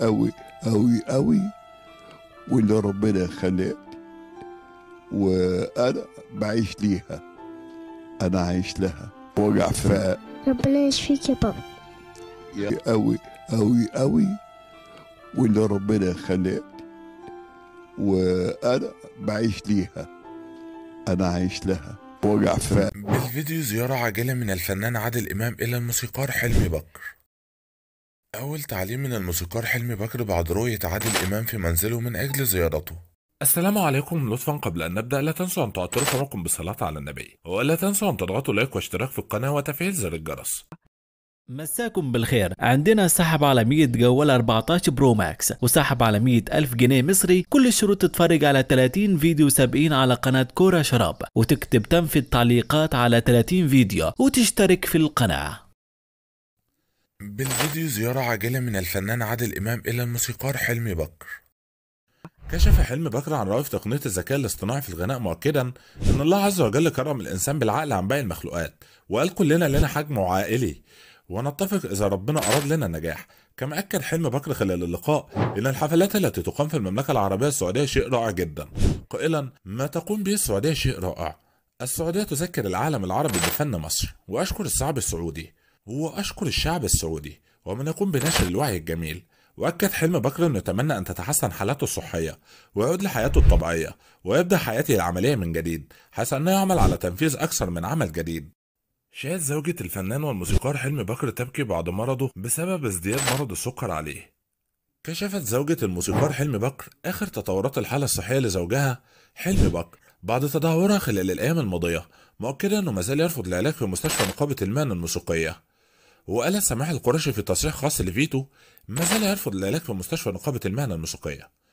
قوي قوي قوي واللي ربنا خلقني وانا بعيش ليها انا عايش لها وجع فاء ربنا يشفيك يا بابا يا قوي قوي قوي واللي ربنا خلقني وانا بعيش ليها انا عايش لها وجع فاء بالفيديو زيارة عاجلة من الفنان عادل إمام إلى الموسيقار حلمي بكر أول تعليم من الموسيقار حلمي بكر بعد رؤية عادل إمام في منزله من أجل زيارته السلام عليكم لطفا قبل أن نبدأ لا تنسوا أن تعطروا رقمكم بالصلاة على النبي ولا تنسوا أن تضغطوا لايك واشتراك في القناة وتفعيل زر الجرس مساكم بالخير عندنا سحب على 100 جوال 14 برو ماكس وسحب على 100 ألف جنيه مصري كل الشروط تتفرج على 30 فيديو سابقين على قناة كورة شراب وتكتب تنفي التعليقات على 30 فيديو وتشترك في القناة بالفيديو زيارة عاجلة من الفنان عادل إمام إلى الموسيقار حلمي بكر كشف حلمي بكر عن رأي في تقنية الذكاء الاصطناعي في الغناء مؤكدا إن الله عز وجل كرم الإنسان بالعقل عن باقي المخلوقات وقال كلنا لنا حجم وعائلي ونتفق إذا ربنا أراد لنا النجاح كما أكد حلمي بكر خلال اللقاء إن الحفلات التي تقام في المملكة العربية السعودية شيء رائع جدا قائلا ما تقوم به السعودية شيء رائع السعودية تذكر العالم العربي بفن مصر وأشكر الشعب السعودي وأشكر الشعب السعودي ومن يقوم بنشر الوعي الجميل وأكد حلم بكر أنه يتمنى أن تتحسن حالته الصحية ويعود لحياته الطبيعية ويبدأ حياته العملية من جديد حيث أنه يعمل على تنفيذ أكثر من عمل جديد شاهد زوجة الفنان والموسيقار حلم بكر تبكي بعد مرضه بسبب ازدياد مرض السكر عليه كشفت زوجة الموسيقار حلم بكر آخر تطورات الحالة الصحية لزوجها حلم بكر بعد تدهورها خلال الأيام الماضية مؤكدة أنه ما زال يرفض العلاج في مستشفى نقابة المهن الموسيقية وقال سماح القرشي في تصريح خاص لفيتو ما زال يرفض العلاج في مستشفى نقابة المهنة الموسيقية